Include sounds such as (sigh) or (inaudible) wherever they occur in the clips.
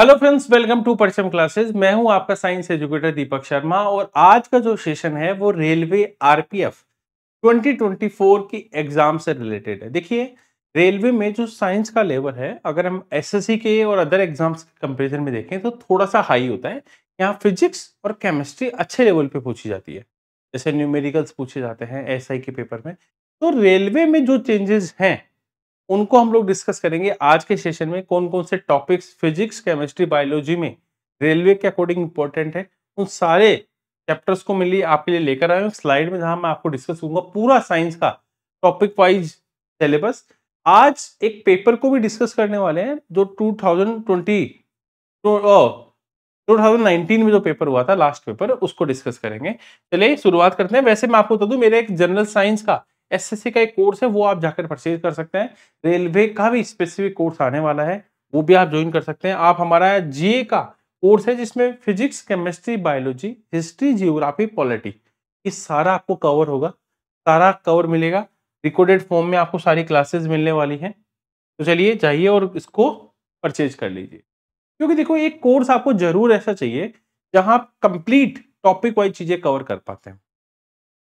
Hello friends welcome to Parcham classes मैं हूं आपका साइंस एजुकेटर दीपक शर्मा और आज का जो सेशन है वो रेलवे आरपीएफ 2024 की एग्जाम से रिलेटेड है देखिए रेलवे में जो साइंस का लेवल है अगर हम एसएससी के और अदर एग्जाम्स के कंपेरिजन में देखें तो थोड़ा सा हाई होता है यहाँ फिजिक्स और केमिस्ट्री अच्छे लेवल पर पूछी जाती है जैसे न्यूमेरिकल्स पूछे जाते हैं एस के पेपर में तो रेलवे में जो चेंजेस हैं उनको हम लोग डिस्कस करेंगे आज के सेशन में कौन कौन से टॉपिक्स फिजिक्स केमिस्ट्री बायोलॉजी में रेलवे के अकॉर्डिंग इंपॉर्टेंट है उन सारे चैप्टर्स को मिली आपके लिए लेकर आए स्लाइड में जहां मैं आपको डिस्कस करूंगा पूरा साइंस का टॉपिक वाइज सिलेबस आज एक पेपर को भी डिस्कस करने वाले हैं जो 2020 टू थाउजेंड नाइनटीन में जो पेपर हुआ था लास्ट पेपर उसको डिस्कस करेंगे चलिए शुरुआत करते हैं वैसे मैं आपको बता दूं मेरे एक जनरल साइंस का एसएससी का एक कोर्स है वो आप जाकर परचेज कर सकते हैं रेलवे का भी स्पेसिफिक कोर्स आने वाला है वो भी आप ज्वाइन कर सकते हैं आप हमारा जीए का कोर्स है जिसमें physics chemistry biology history geography polity ये सारा आपको कवर होगा सारा कवर मिलेगा रिकॉर्डेड फॉर्म में आपको सारी क्लासेस मिलने वाली हैं तो चलिए जाइए और इसको परचेज कर लीजिए क्योंकि देखो एक कोर्स आपको जरूर ऐसा चाहिए जहाँ आप कंप्लीट टॉपिक वाइज चीज़ें कवर कर पाते हैं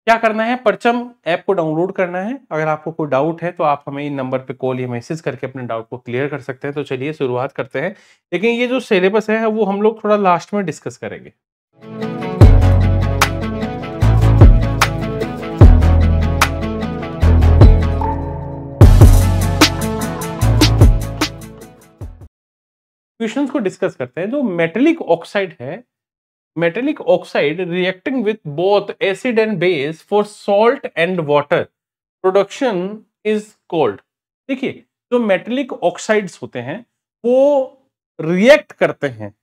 क्या करना है परचम ऐप को डाउनलोड करना है अगर आपको कोई डाउट है तो आप हमें इन नंबर पे कॉल या मैसेज करके अपने डाउट को क्लियर कर सकते हैं तो चलिए शुरुआत करते हैं लेकिन ये जो सिलेबस है वो हम लोग थोड़ा लास्ट में डिस्कस करेंगे क्वेश्चंस को डिस्कस करते हैं जो मेटेलिक ऑक्साइड है metallic oxide reacting with both acid and base for salt and water production is called देखिए जो मेटेलिक ऑक्साइड्स होते हैं वो रिएक्ट करते हैं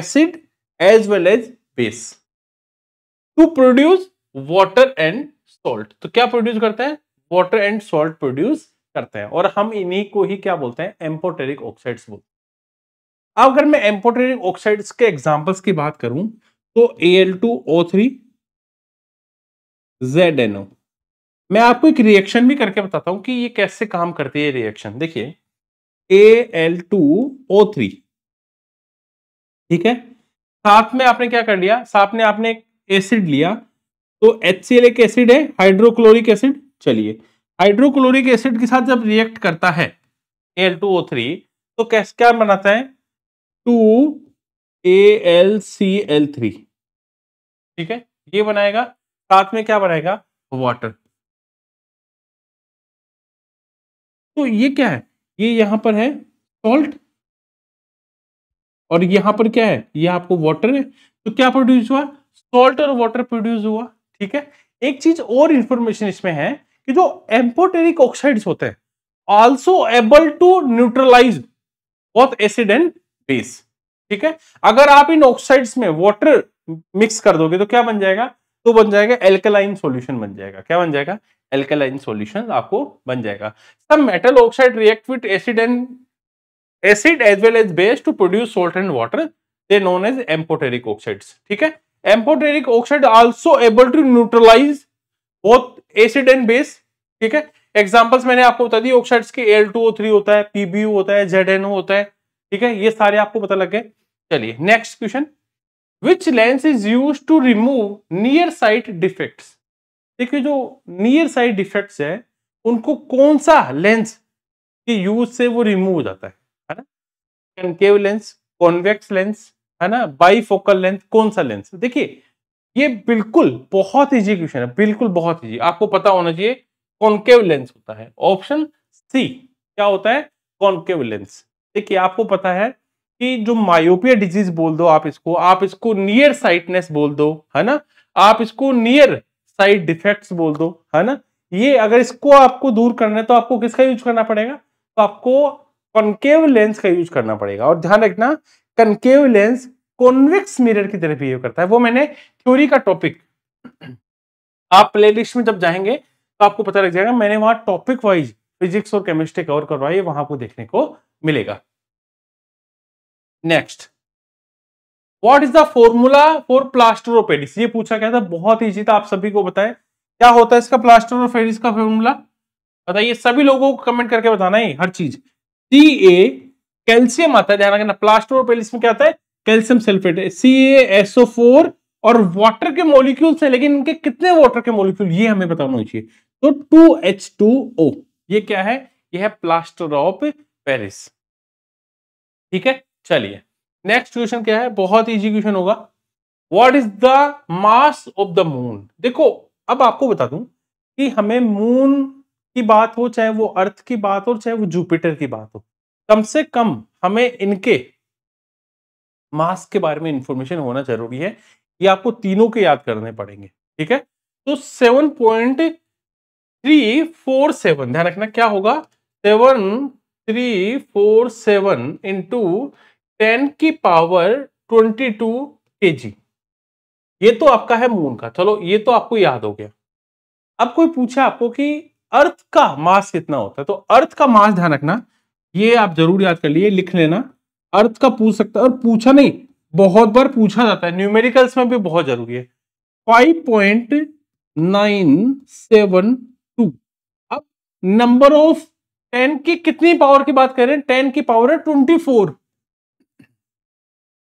acid as well as base to produce water and salt तो क्या प्रोड्यूस करते हैं वाटर एंड सॉल्ट प्रोड्यूस करते हैं और हम इन्हीं को ही क्या बोलते हैं एम्पोटेरिक ऑक्साइड्स बोलते हैं अब अगर मैं एम्पोटेरिक ऑक्साइड्स के एग्जाम्पल्स की बात करूं तो Al2O3 ZNO मैं आपको एक रिएक्शन भी करके बताता हूं कि ये कैसे काम करती है रिएक्शन देखिए Al2O3 ठीक है साथ में आपने क्या कर लिया साथ में आपने एक एसिड लिया तो एच एक एसिड है हाइड्रोक्लोरिक एसिड चलिए हाइड्रोक्लोरिक एसिड के साथ जब रिएक्ट करता है Al2O3 तो कैसे क्या बनाता है two A L C L three ठीक है ये बनाएगा साथ में क्या बनाएगा वाटर तो ये क्या है ये यहां पर है सॉल्ट और यहां पर क्या है ये आपको वाटर है तो क्या प्रोड्यूस हुआ सॉल्ट और वाटर प्रोड्यूस हुआ ठीक है एक चीज और इंफॉर्मेशन इसमें है कि जो एम्पोटेरिक ऑक्साइड्स होते हैं ऑल्सो एबल टू न्यूट्रलाइज बहुत एसिड एंड बेस ठीक है अगर आप इन ऑक्साइड्स में वाटर मिक्स कर दोगे तो क्या बन जाएगा तो बन जाएगा एल्कलाइन सॉल्यूशन बन जाएगा क्या बन जाएगा एल्कलाइन सॉल्यूशन आपको बन जाएगा सब metal oxide react with acid and acid as well as base to produce salt and water they known as amphoteric oxides ठीक है amphoteric oxide also able to neutralise both acid and base ठीक है examples मैंने आपको बता दी oxides के L2O3 होता है पीबीयू होता है ZnO होता है ठीक है ये सारे आपको पता लग गए चलिए next question which lens is use to remove near sight defects देखिए जो नियर साइट डिफेक्ट्स है उनको कौन सा लेंस के यूज से वो रिमूव हो जाता है है ना कंकेव लेंस कॉन्वेक्स लेंस है ना बाई फोकल लेंस कौन सा लेंस देखिए ये बिल्कुल बहुत इजी क्वेश्चन है बिल्कुल बहुत इजी आपको पता होना चाहिए कॉन्केव लेंस होता है ऑप्शन सी क्या होता है कॉन्केव लेंस देखिए आपको पता है कि जो मायोपिया डिजीज बोल दो आप इसको आप इसको नियर साइटनेस बोल दो है ना आप इसको नियर साइट डिफेक्ट्स बोल दो है ना ये अगर इसको आपको दूर करना है तो आपको किसका यूज करना पड़ेगा तो आपको कॉन्केव लेंस का यूज करना पड़ेगा और ध्यान रखना कनकेव लेंस कॉन्वेक्स मिरर की तरह बिहेव करता है वो मैंने थ्योरी का टॉपिक आप प्लेलिस्ट में जब जाएंगे तो आपको पता लग जाएगा मैंने वहां टॉपिक वाइज फिजिक्स और केमिस्ट्री कवर करवाई वहां को देखने को मिलेगा next what is the formula for plaster of Paris ये पूछा गया था बहुत ईजी था आप सभी को बताए क्या होता है इसका प्लास्टर ऑफ पेरिस का फॉर्मूला बताइए सभी लोगों को कमेंट करके बताना है हर चीज सी ए कैल्शियम आता है ध्यान रखना प्लास्टर ऑफ पेरिस में क्या आता है calcium sulphate C S O four और वाटर के मोलिक्यूल्स है लेकिन इनके कितने वाटर के मोलिक्यूल ये हमें बताना चाहिए तो टू एच टू ओ ये क्या है यह है प्लास्टर ऑफ पेरिस ठीक है चलिए नेक्स्ट क्वेश्चन क्या है बहुत इजी क्वेश्चन होगा what is the mass of the moon देखो अब आपको बता दूं कि हमें मून की बात हो चाहे वो अर्थ की बात हो चाहे वो जुपिटर की बात हो कम से कम हमें इनके मास के बारे में इंफॉर्मेशन होना जरूरी है ये आपको तीनों के याद करने पड़ेंगे ठीक है तो seven point three four seven ध्यान रखना क्या होगा seven three four seven into ten की power twenty two K G ये तो आपका है मून का चलो ये तो आपको याद हो गया अब कोई पूछा आपको कि अर्थ का मास कितना होता है तो अर्थ का मास ध्यान रखना ये आप जरूर याद कर लिए लिख लेना अर्थ का पूछ सकता है और पूछा नहीं बहुत बार पूछा जाता है न्यूमेरिकल्स में भी बहुत जरूरी है five point nine seven two अब नंबर ऑफ टेन की कितनी पावर की बात करें टेन की पावर है ट्वेंटी फोर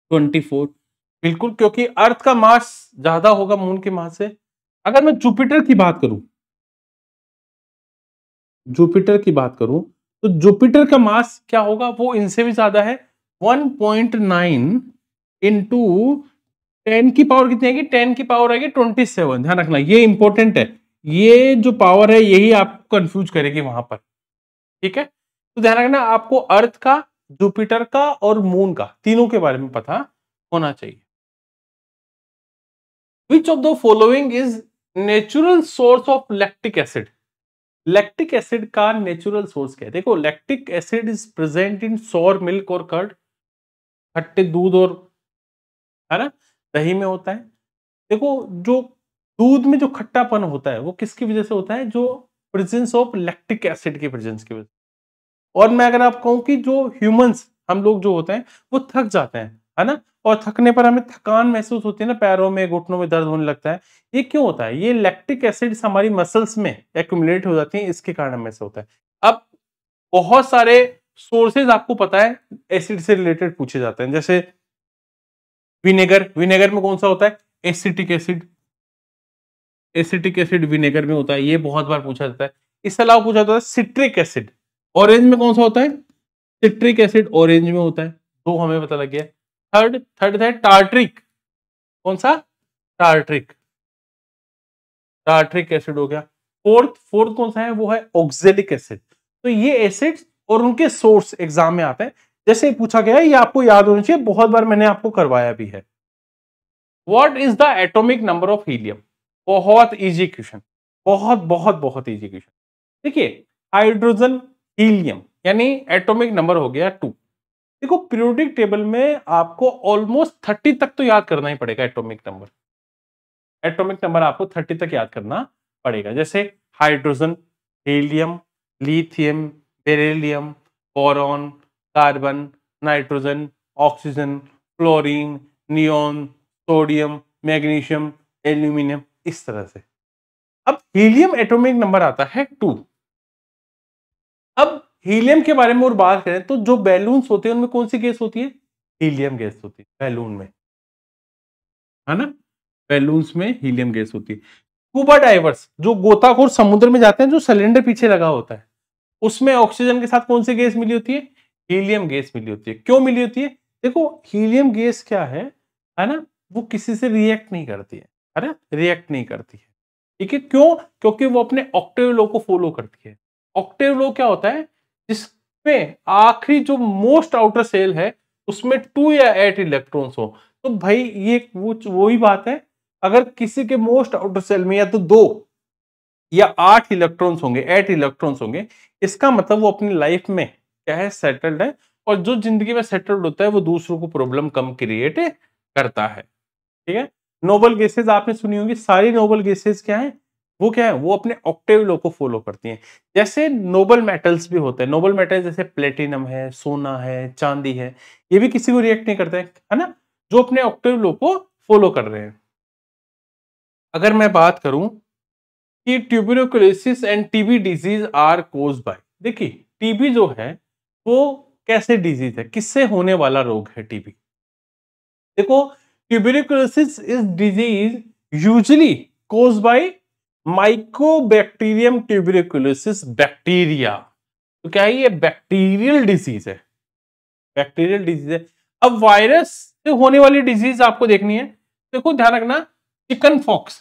ट्वेंटी फोर बिल्कुल क्योंकि अर्थ का मास ज्यादा होगा मून के मास से अगर मैं जुपिटर की बात करूं जुपिटर की बात करूं तो जुपिटर का मास क्या होगा वो इनसे भी ज्यादा है 1.9 पॉइंट नाइन इंटू टेन की पावर कितनी आएगी टेन की पावर आएगी ट्वेंटी सेवन ध्यान रखना ये इंपॉर्टेंट है ये जो पावर है यही आपको कंफ्यूज करेगी वहां पर ठीक है तो ध्यान रखना आपको अर्थ का जुपिटर का और मून का तीनों के बारे में पता होना चाहिए which of the following is natural source of lactic acid lactic acid का नेचुरल सोर्स क्या है देखो lactic acid is present in sour milk और कर्ड खट्टे दूध और है ना दही में होता है देखो जो दूध में जो खट्टापन होता है वो किसकी वजह से होता है जो प्रेजेंस ऑफ लैक्टिक एसिड की प्रेजेंस की वजह और मैं अगर आप कहूँ कि जो ह्यूमंस हम लोग जो होते हैं वो थक जाते हैं है ना और थकने पर हमें थकान महसूस होती है ना पैरों में घुटनों में दर्द होने लगता है ये क्यों होता है ये लैक्टिक एसिड हमारी मसल्स में एक्यूमुलेट हो जाती है इसके कारण हमें से होता है अब बहुत सारे सोर्सेज आपको पता है एसिड से रिलेटेड पूछे जाते हैं जैसे विनेगर विनेगर में कौन सा होता है acetic acid acetic acid vinegar में होता है ये बहुत बार पूछा जाता है इसके अलावा पूछा जाता है सिट्रिक एसिड ऑरेंज में कौन सा होता है सिट्रिक एसिड ऑरेंज में होता है दो हमें पता लग गया थर्ड थर्ड है टार्ट्रिक कौन सा टार्ट्रिक टार्ट्रिक एसिड हो गया फोर्थ फोर्थ कौन सा है वो है ऑक्जेलिक एसिड तो ये एसिड और उनके सोर्स एग्जाम में आते हैं जैसे पूछा गया ये आपको याद होना चाहिए बहुत बार मैंने आपको करवाया भी है what is the atomic number of helium बहुत इजी क्वेश्चन बहुत बहुत बहुत इजी क्वेश्चन देखिए हाइड्रोजन हीलियम यानी एटॉमिक नंबर हो गया टू देखो पीरियोडिक टेबल में आपको ऑलमोस्ट थर्टी तक तो याद करना ही पड़ेगा एटॉमिक नंबर एटॉमिक नंबर आपको थर्टी तक याद करना पड़ेगा जैसे hydrogen helium lithium beryllium boron carbon nitrogen oxygen chlorine neon sodium magnesium aluminium इस तरह से अब हीलियम एटॉमिक नंबर आता है टू हीलियम के बारे में और बात करें तो जो बैलून होते हैं उनमें कौन सी गैस होती है हीलियम गैस होती है बैलून में है ना बैलून में हीलियम गैस होती है स्कूबा डाइवर्स जो गोताखोर समुद्र में जाते हैं जो सिलेंडर पीछे लगा होता है उसमें ऑक्सीजन के साथ कौन सी गैस मिली होती है हीलियम गैस मिली होती है क्यों मिली होती है देखो हीलियम गैस क्या है है ना वो किसी से रिएक्ट नहीं करती है है ना रिएक्ट नहीं करती है ठीक है क्यों क्योंकि वो अपने ऑक्टेव लो को फॉलो करती है ऑक्टेव लो क्या होता है जिसमें आखिरी जो मोस्ट आउटर सेल है उसमें टू या एट इलेक्ट्रॉन्स हो तो भाई ये वो ही बात है अगर किसी के मोस्ट आउटर सेल में या तो दो या आठ इलेक्ट्रॉन्स होंगे एट इलेक्ट्रॉन्स होंगे इसका मतलब वो अपनी लाइफ में क्या है सेटल्ड है और जो जिंदगी में सेटल्ड होता है वो दूसरों को प्रॉब्लम कम क्रिएट करता है ठीक है नोबल गैसेज आपने सुनी होगी सारी नोबल गैसेज क्या है वो क्या है वो अपने ऑक्टेव लो को फॉलो करती हैं जैसे नोबल मेटल्स भी होते हैं नोबल मेटल्स जैसे प्लेटिनम है सोना है चांदी है ये भी किसी को रिएक्ट नहीं करते है ना जो अपने ऑक्टेव लो को फॉलो कर रहे हैं अगर मैं बात करूं कि tuberculosis and TB disease are cause by देखिए टीबी जो है वो कैसे डिजीज है किससे होने वाला रोग है टीबी देखो tuberculosis is disease usually cause by mycobacterium tuberculosis bacteria तो क्या है ये बैक्टीरियल डिजीज है बैक्टीरियल डिजीज है अब वायरस से होने वाली डिजीज आपको देखनी है देखो ध्यान रखना चिकन फॉक्स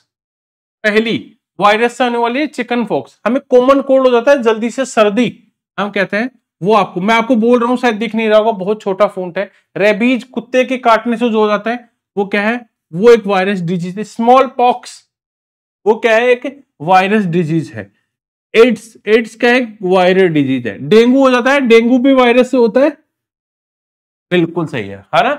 पहली वायरस से होने वाली चिकन फॉक्स हमें कॉमन कोल्ड हो जाता है जल्दी से सर्दी हम कहते हैं वो आपको मैं आपको बोल रहा हूँ शायद दिख नहीं रहा होगा बहुत छोटा फोन है रेबीज कुत्ते के काटने से जो हो जाता है वो क्या है वो एक वायरस डिजीज है स्मॉल पॉक्स वो क्या है एक वायरस डिजीज है एड्स एड्स क्या है वायरल डिजीज है डेंगू हो जाता है डेंगू भी वायरस से होता है बिल्कुल सही है है ना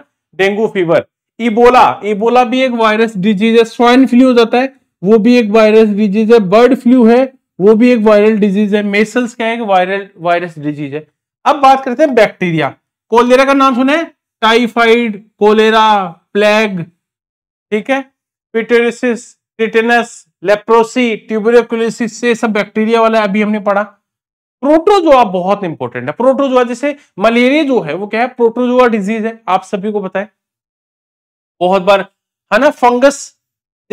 डेंगू फीवर इबोला इबोला भी एक वायरस डिजीज है स्वाइन फ्लू हो जाता है वो भी एक वायरस डिजीज है बर्ड फ्लू है वो भी एक वायरल डिजीज है मेसल्स क्या है वायरल वायरस डिजीज है अब बात करते हैं बैक्टीरिया कोलेरा का नाम सुने टाइफाइड कोलेरा प्लेग ठीक है पिटेरिस टिटेनस लेप्रोसी ट्यूबरकुलोसिस से सब बैक्टीरिया वाला अभी हमने पढ़ा प्रोटोजोआ बहुत इंपॉर्टेंट है प्रोटोजोआ जैसे मलेरिया जो है वो क्या है प्रोटोजोआ डिजीज है आप सभी को बताएं बहुत बार है ना फंगस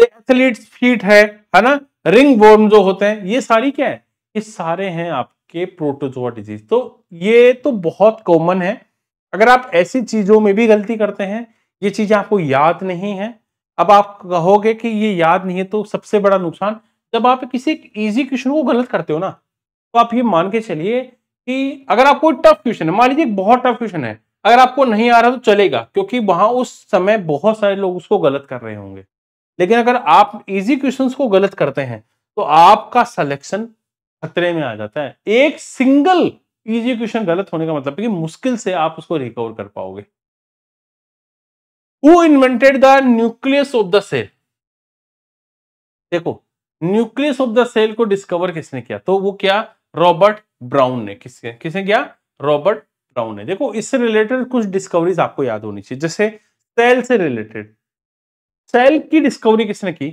एथलीट फीट है है ना रिंग वोर्म जो होते हैं ये सारी क्या है ये सारे हैं आपके प्रोटोजोआ डिजीज तो ये तो बहुत कॉमन है अगर आप ऐसी चीजों में भी गलती करते हैं ये चीजें आपको याद नहीं है अब आप कहोगे कि ये याद नहीं है तो सबसे बड़ा नुकसान जब आप किसी इजी क्वेश्चन को गलत करते हो ना तो आप ये मान के चलिए कि अगर आपको टफ क्वेश्चन है मान लीजिए बहुत टफ क्वेश्चन है अगर आपको नहीं आ रहा तो चलेगा क्योंकि वहां उस समय बहुत सारे लोग उसको गलत कर रहे होंगे लेकिन अगर आप इजी क्वेश्चंस को गलत करते हैं तो आपका सिलेक्शन खतरे में आ जाता है एक सिंगल इजी क्वेश्चन गलत होने का मतलब है कि मुश्किल से आप उसको रिकवर कर पाओगे who invented the nucleus of the cell देखो न्यूक्लियस ऑफ द सेल को डिस्कवर किसने किया तो वो क्या रॉबर्ट ब्राउन ने किसने किसने किया रॉबर्ट ब्राउन ने देखो इससे रिलेटेड कुछ डिस्कवरीज आपको याद होनी चाहिए जैसे सेल से रिलेटेड सेल की डिस्कवरी किसने की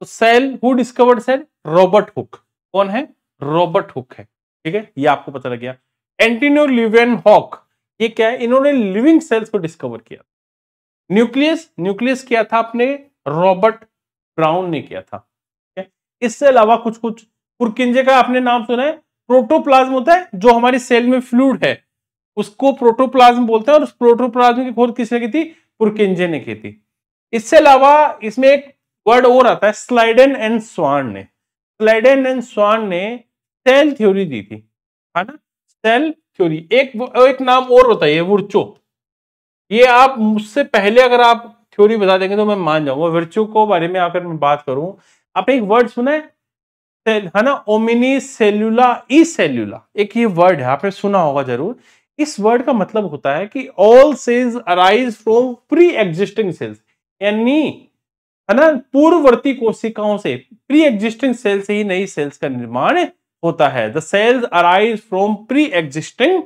तो cell who discovered cell Robert Hooke कौन है रॉबर्ट हुक है ठीक है ये आपको पता लग गया एंटीनियो लिवेन हॉक ये क्या है इन्होंने लिविंग सेल्स को डिस्कवर किया न्यूक्लियस न्यूक्लियस किया था अपने रॉबर्ट ब्राउन ने किया था इससे अलावा कुछ कुछ पुरकिंजे का आपने नाम सुना है प्रोटोप्लाज्म होता है जो हमारी सेल में फ्लूड है उसको प्रोटोप्लाज्म बोलते हैं और उस प्रोटोप्लाज्म की खोज किसने की थी पुरकिंजे ने की थी इससे अलावा इसमें एक वर्ड और आता है स्लाइडन एंड स्वान ने स्लाइडन एंड स्वान ने सेल थ्योरी दी थी है ना सेल थ्योरी एक एक नाम और होता है वुर्चो ये आप मुझसे पहले अगर आप थ्योरी बता देंगे तो मैं मान जाऊंगा विरचू को बारे में आकर मैं बात करूं आपने एक वर्ड सुना है है ना ओमिनी सेल्यूला ई सेल्यूला एक ये वर्ड है आपने सुना होगा जरूर इस वर्ड का मतलब होता है कि all cells arise from pre existing cells यानी है ना पूर्ववर्ती कोशिकाओं से प्री एग्जिस्टिंग सेल से ही नई सेल्स का निर्माण होता है the cells arise from pre existing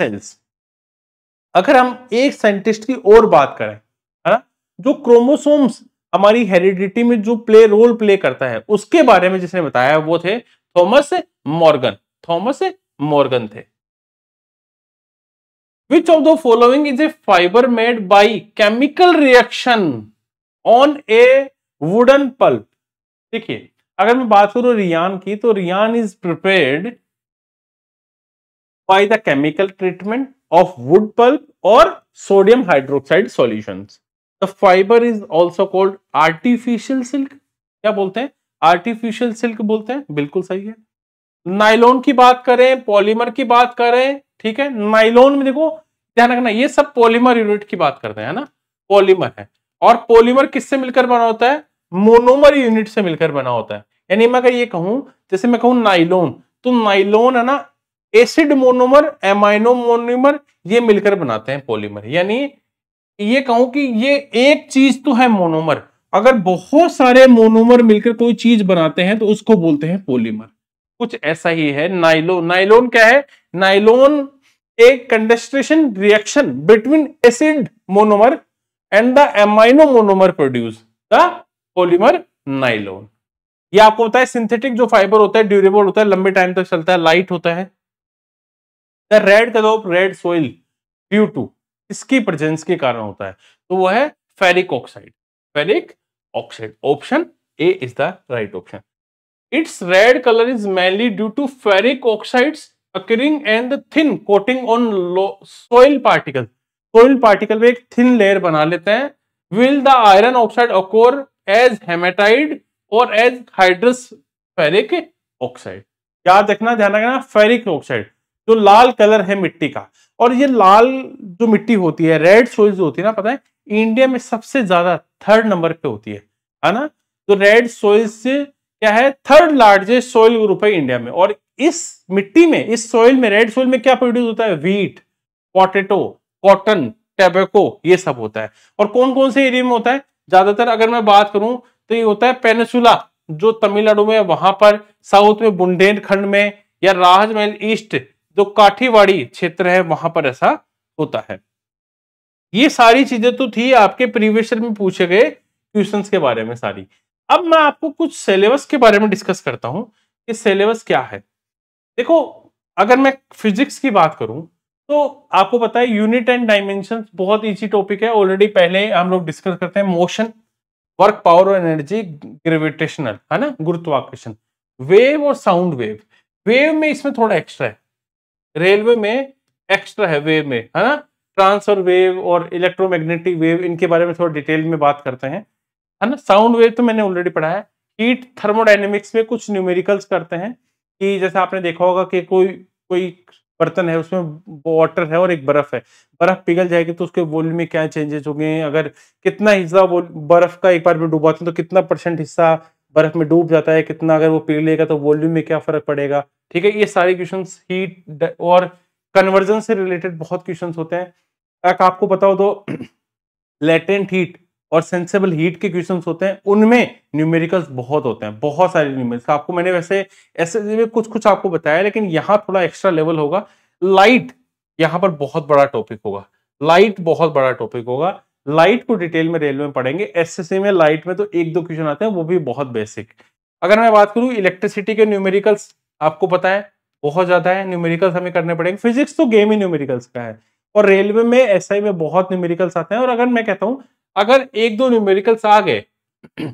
cells अगर हम एक साइंटिस्ट की और बात करें है ना जो क्रोमोसोम्स हमारी हेरिडिटी में जो प्ले रोल प्ले करता है उसके बारे में जिसने बताया वो थे थॉमस मॉर्गन थॉमस मॉर्गन थे which of the following is a fibre made by chemical reaction on a wooden pulp देखिए अगर मैं बात करूं रियान की तो rayon is prepared by the chemical treatment of wood pulp or sodium hydroxide solutions. The fiber is also called artificial silk. क्या बोलते हैं आर्टिफिशियल सिल्क बोलते हैं बिल्कुल सही है नाइलॉन की बात करें पॉलीमर की बात करें ठीक है नाइलोन में देखो ध्यान रखना ये सब पॉलीमर यूनिट की बात करते हैं ना पॉलीमर है और पॉलीमर किससे मिलकर बना होता है मोनोमर यूनिट से मिलकर बना होता है यानी मैं अगर ये कहूं जैसे मैं कहूं नाइलोन तो नाइलोन है ना एसिड मोनोमर एमाइनो मोनोमर ये मिलकर बनाते हैं पॉलीमर यानी ये कहूं कि ये एक चीज तो है मोनोमर अगर बहुत सारे मोनोमर मिलकर कोई चीज बनाते हैं तो उसको बोलते हैं पॉलीमर कुछ ऐसा ही है नाइलो नाइलोन क्या है नाइलोन एक condensation reaction between acid monomer and the amino monomer produce the polymer nylon ये आपको होता है सिंथेटिक जो फाइबर होता है ड्यूरेबल होता है लंबे टाइम तक चलता है लाइट होता है the red of red soil due to इसकी प्रेजेंस के कारण होता है तो वह है ferric oxide ferric oxide option A is the right option it's red colour is mainly due to ferric oxide occurring and the thin coating on soil particle soil particle में एक थिन लेयर बना लेते हैं will the iron oxide occur as hematite और as hydrous ferric oxide याद रखना ध्यान रखना फेरिक ऑक्साइड जो लाल कलर है मिट्टी का और ये लाल जो मिट्टी होती है रेड सोइल जो होती है ना पता है इंडिया में सबसे ज्यादा थर्ड नंबर पे होती है है ना तो रेड सोइल से क्या है थर्ड लार्जेस्ट सोइल ग्रुप है इंडिया में और इस मिट्टी में इस सोइल में रेड सोइल में क्या प्रोड्यूस होता है व्हीट पोटेटो कॉटन टेबेको ये सब होता है और कौन कौन से एरिया में होता है ज्यादातर अगर मैं बात करूं तो ये होता है पेनिसुला जो तमिलनाडु में वहां पर साउथ में बुंदेलखंड में या राजमहल ईस्ट जो काठीवाड़ी क्षेत्र है वहां पर ऐसा होता है ये सारी चीजें तो थी आपके प्रीवियस में पूछे गए क्वेश्चंस के बारे में सारी अब मैं आपको कुछ सिलेबस के बारे में डिस्कस करता हूं कि सिलेबस क्या है देखो अगर मैं फिजिक्स की बात करूं तो आपको पता है यूनिट एंड डायमेंशन बहुत इजी टॉपिक है ऑलरेडी पहले हम लोग डिस्कस करते हैं मोशन वर्क पावर और एनर्जी ग्रेविटेशनल है ना गुरुत्वाकर्षण वेव और साउंड वेव वेव में इसमें थोड़ा एक्स्ट्रा है रेलवे में एक्स्ट्रा है वेव में है ना ट्रांसफर वेव और इलेक्ट्रोमैग्नेटिक वेव इनके बारे में थोड़ा डिटेल में बात करते हैं है ना साउंड वेव तो मैंने ऑलरेडी पढ़ा है हीट थर्मोडाइनमिक्स में कुछ न्यूमेरिकल्स करते हैं कि जैसे आपने देखा होगा कि कोई कोई बर्तन है उसमें वाटर है और एक बर्फ है बर्फ पिघल जाएगी तो उसके वॉल्यूम में क्या चेंजेस होंगे अगर कितना हिस्सा बर्फ का एक बार में डूबाते हैं तो कितना परसेंट हिस्सा बर्फ में डूब जाता है कितना अगर वो पिघलेगा तो वॉल्यूम में क्या फर्क पड़ेगा ठीक है ये सारे क्वेश्चन हीट और कन्वर्जन से रिलेटेड बहुत क्वेश्चन होते हैं एक आपको बताओ तो लेटेंट (clears throat) हीट और सेंसेबल हीट के क्वेश्चन होते हैं उनमें न्यूमेरिकल्स बहुत होते हैं बहुत सारे न्यूमेरिकल आपको मैंने वैसे ऐसे में कुछ कुछ आपको बताया लेकिन यहाँ थोड़ा एक्स्ट्रा लेवल होगा लाइट यहाँ पर बहुत बड़ा टॉपिक होगा लाइट बहुत बड़ा टॉपिक होगा लाइट को डिटेल में रेलवे में पढ़ेंगे एस में लाइट में तो एक दो क्वेश्चन आते हैं वो भी बहुत बेसिक अगर मैं बात करूँ इलेक्ट्रिसिटी के न्यूमेरिकल्स आपको पता है बहुत ज्यादा है न्यूमेरिकल्स हमें करने पड़ेंगे फिजिक्स तो गेम ही न्यूमेरिकल्स का है और रेलवे में एस SI में बहुत न्यूमेरिकल्स आते हैं और अगर मैं कहता हूँ अगर एक दो न्यूमेरिकल्स आ गए (clears throat)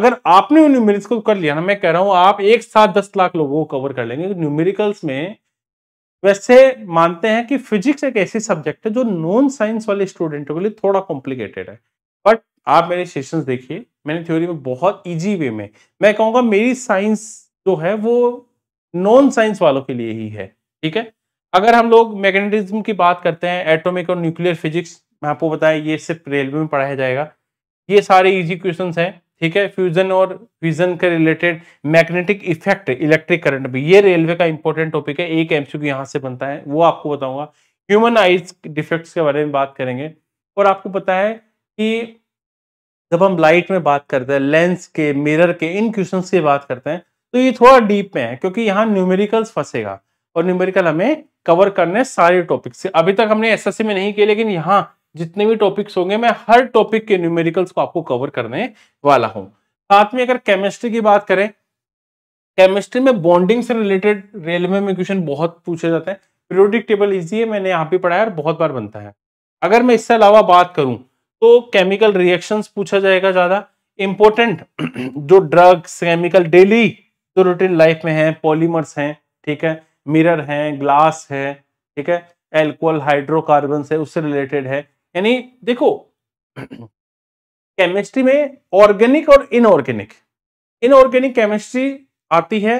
अगर आपने उन न्यूमेरिकल्स को कर लिया ना मैं कह रहा हूँ आप एक साथ दस लाख लोगों को कवर कर लेंगे न्यूमेरिकल्स में वैसे मानते हैं कि फिजिक्स एक ऐसी सब्जेक्ट है जो नॉन साइंस वाले स्टूडेंटों के लिए थोड़ा कॉम्प्लिकेटेड है बट आप मेरे सेशंस देखिए मैंने थ्योरी में बहुत इजी वे में मैं कहूँगा मेरी साइंस जो है वो नॉन साइंस वालों के लिए ही है ठीक है अगर हम लोग मैग्नेटिज्म की बात करते हैं एटॉमिक और न्यूक्लियर फिजिक्स मैं आपको बताएं ये सिर्फ रेलवे में पढ़ाया जाएगा ये सारे इजी क्वेश्चन हैं ठीक है फ्यूजन और फ्यूजन के related magnetic effect electric current भी ये रेलवे का इंपॉर्टेंट टॉपिक है एक एमसीक्यू यहाँ से बनता है वो आपको बताऊंगा ह्यूमन आइज डिफेक्ट्स के बारे में बात करेंगे और आपको पता है कि जब हम लाइट में बात करते हैं लेंस के मिरर के इन क्वेश्चन की बात करते हैं तो ये थोड़ा डीप में है क्योंकि यहाँ न्यूमेरिकल्स फंसेगा और न्यूमेरिकल हमें कवर करने सारे टॉपिक्स अभी तक हमने एसएससी में नहीं किए लेकिन यहाँ जितने भी टॉपिक्स होंगे मैं हर टॉपिक के न्यूमेरिकल्स को आपको कवर करने वाला हूँ साथ में अगर केमिस्ट्री की बात करें केमिस्ट्री में बॉन्डिंग से रिलेटेड रेलवे में क्वेश्चन बहुत पूछे जाते हैं पीरियोडिक टेबल इजी है मैंने यहाँ पे पढ़ाया और बहुत बार बनता है अगर मैं इससे अलावा बात करूँ तो केमिकल रिएक्शंस पूछा जाएगा ज़्यादा इम्पोर्टेंट (clears throat) जो ड्रग्स केमिकल डेली तो रूटीन लाइफ में है पॉलीमर्स हैं ठीक है मिरर हैं ग्लास है ठीक है एल्कोहल हाइड्रोकार्बन है उससे रिलेटेड है यानी देखो केमिस्ट्री में ऑर्गेनिक और इनऑर्गेनिक इनऑर्गेनिक केमिस्ट्री आती है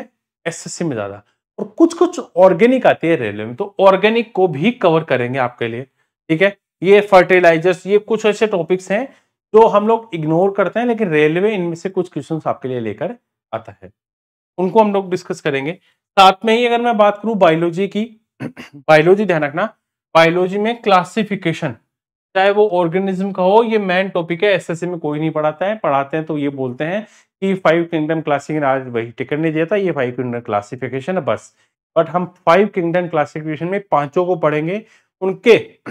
एसएससी में ज्यादा और कुछ कुछ ऑर्गेनिक आती है रेलवे में तो ऑर्गेनिक को भी कवर करेंगे आपके लिए ठीक है ये फर्टिलाइजर्स ये कुछ ऐसे टॉपिक्स हैं जो हम लोग इग्नोर करते हैं लेकिन रेलवे इनमें से कुछ क्वेश्चंस आपके लिए लेकर आता है उनको हम लोग डिस्कस करेंगे साथ में ही अगर मैं बात करूं बायोलॉजी की बायोलॉजी (clears throat) ध्यान रखना बायोलॉजी में क्लासिफिकेशन चाहे वो ऑर्गेनिज्म का हो ये मेन टॉपिक है एसएससी में कोई नहीं पढ़ाता है पढ़ाते हैं तो ये बोलते हैं कि फाइव किंगडम क्लासिफिकेशन आज वही टिकट नहीं देता ये फाइव किंगडम क्लासिफिकेशन है बस बट हम फाइव किंगडम क्लासिफिकेशन में पांचों को पढ़ेंगे उनके (clears throat)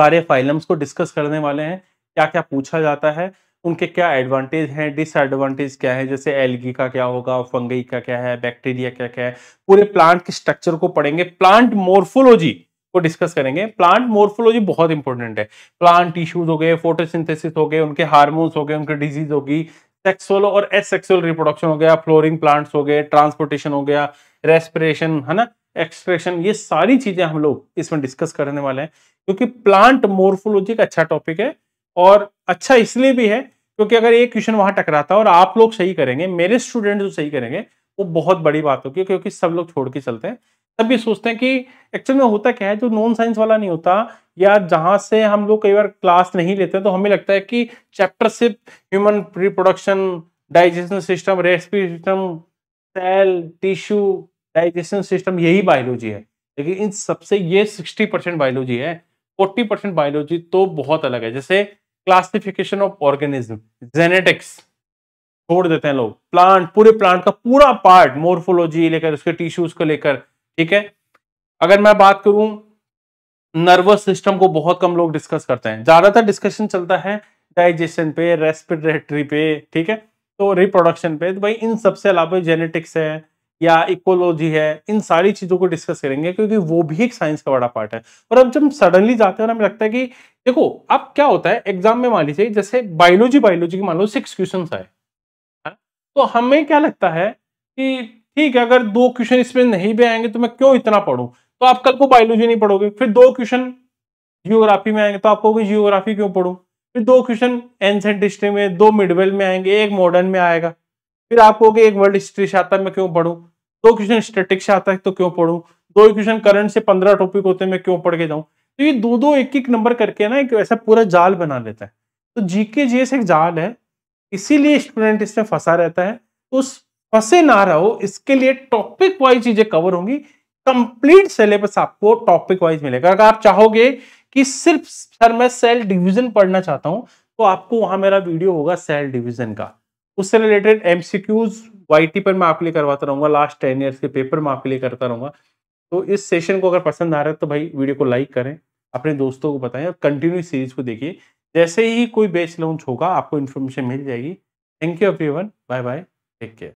सारे फाइलम्स को डिस्कस करने वाले हैं क्या क्या पूछा जाता है उनके क्या एडवांटेज हैं डिसएडवांटेज क्या है जैसे एलगी का क्या होगा फंगई का क्या है बैक्टीरिया क्या क्या है पूरे प्लांट के स्ट्रक्चर को पढ़ेंगे प्लांट मोर्फोलॉजी को डिस्कस करेंगे प्लांट मोर्फोलॉजी बहुत इंपॉर्टेंट है प्लांट टिश्यूज हो गए फोटोसिंथेसिस हो गए उनके हार्मोन्स हो गए उनकी डिजीज होगी सेक्सुअल और एसेक्सुअल रिप्रोडक्शन हो गया फ्लोरिंग प्लांट्स हो गए ट्रांसपोर्टेशन हो गया रेस्पिरेशन है ना एक्सप्रेशन ये सारी चीजें हम लोग इसमें डिस्कस करने वाले हैं क्योंकि प्लांट मोर्फोलॉजी का अच्छा टॉपिक है और अच्छा इसलिए भी है क्योंकि अगर एक क्वेश्चन वहां टकराता है और आप लोग सही करेंगे मेरे स्टूडेंट जो सही करेंगे वो बहुत बड़ी बात होगी क्योंकि सब लोग छोड़ के चलते हैं तब भी सोचते हैं कि एक्चुअल में होता क्या है जो नॉन साइंस वाला नहीं होता या जहां से हम लोग कई बार क्लास नहीं लेते तो हमें लगता है कि चैप्टर सिर्फ human reproduction digestion system respi system cell tissue digestion system यही बायोलॉजी है लेकिन इन सबसे ये सिक्सटी परसेंट बायोलॉजी है फोर्टी परसेंट बायोलॉजी तो बहुत अलग है जैसे क्लासिफिकेशन ऑफ ऑर्गेनिज्म जेनेटिक्स छोड़ देते हैं लोग प्लांट पूरे प्लांट का पूरा पार्ट मोर्फोलॉजी लेकर उसके टिश्यूज को लेकर ठीक है अगर मैं बात करूं नर्वस सिस्टम को बहुत कम लोग डिस्कस करते हैं ज्यादातर डिस्कशन चलता है डाइजेशन पे रेस्पिरेटरी पे ठीक है तो रिप्रोडक्शन पे तो भाई इन सबसे अलावा जेनेटिक्स है या इकोलॉजी है इन सारी चीज़ों को डिस्कस करेंगे क्योंकि वो भी एक साइंस का बड़ा पार्ट है और अब जब सडनली जाते हैं हमें लगता है कि देखो अब क्या होता है एग्जाम में मान लीजिए जैसे बायोलॉजी बायोलॉजी की मान लो सिक्स क्वेश्चन आए तो हमें क्या लगता है कि ठीक है अगर दो क्वेश्चन इसमें नहीं भी आएंगे तो मैं क्यों इतना पढ़ू तो आप कल को बायोलॉजी नहीं पढ़ोगे फिर दो क्वेश्चन जियोग्राफी में आएंगे तो आप कहोगे जियोग्राफी क्यों पढ़ू फिर दो क्वेश्चन एंसेंट हिस्ट्री में दो मिडवेल में आएंगे एक मॉडर्न में आएगा फिर आप कहोगे एक वर्ल्ड हिस्ट्री से आता है मैं क्यों पढ़ू दो क्वेश्चन स्टेटिक्स से आता है तो क्यों पढ़ू दो क्वेश्चन करंट से पंद्रह टॉपिक होते हैं मैं क्यों पढ़ के जाऊँ तो ये दो दो एक एक नंबर करके ना एक ऐसा पूरा जाल बना लेता है तो जीके जीएस एक जाल है इसीलिए स्टूडेंट इसमें फंसा रहता है तो उस फंसे ना रहो इसके लिए टॉपिक वाइज चीजें कवर होंगी कंप्लीट सिलेबस आपको टॉपिक वाइज मिलेगा अगर आप चाहोगे कि सिर्फ सर मैं सेल डिवीजन पढ़ना चाहता हूं तो आपको वहां मेरा वीडियो होगा सेल डिवीजन का उससे रिलेटेड वाई टी पर मैं आपके लिए करवाता रहूँगा लास्ट टेन ईयर्स के पेपर मैं आपके लिए करता रहूँगा तो इस सेशन को अगर पसंद आ रहा है तो भाई वीडियो को लाइक करें अपने दोस्तों को बताएं और कंटिन्यू सीरीज को देखिए जैसे ही कोई बेच लॉन्च होगा आपको इन्फॉर्मेशन मिल जाएगी thank you one bye bye take care